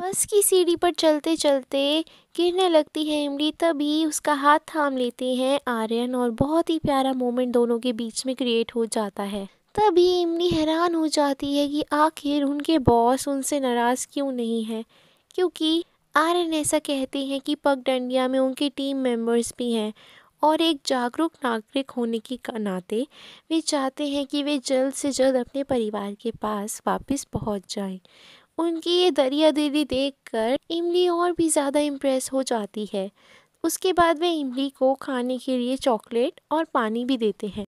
बस की सीढ़ी पर चलते चलते गिरने लगती है इमली तभी उसका हाथ थाम लेते हैं आर्यन और बहुत ही प्यारा मोमेंट दोनों के बीच में क्रिएट हो जाता है तभी इमली हैरान हो जाती है कि आखिर उनके बॉस उनसे नाराज़ क्यों नहीं है क्योंकि आर्यन ऐसा कहते हैं कि पगडंडिया में उनके टीम मेंबर्स भी हैं और एक जागरूक नागरिक होने के नाते वे चाहते हैं कि वे जल्द से जल्द अपने परिवार के पास वापस पहुंच जाएं। उनकी ये दरिया दिली देख कर इमली और भी ज़्यादा इम्प्रेस हो जाती है उसके बाद वे इमली को खाने के लिए चॉकलेट और पानी भी देते हैं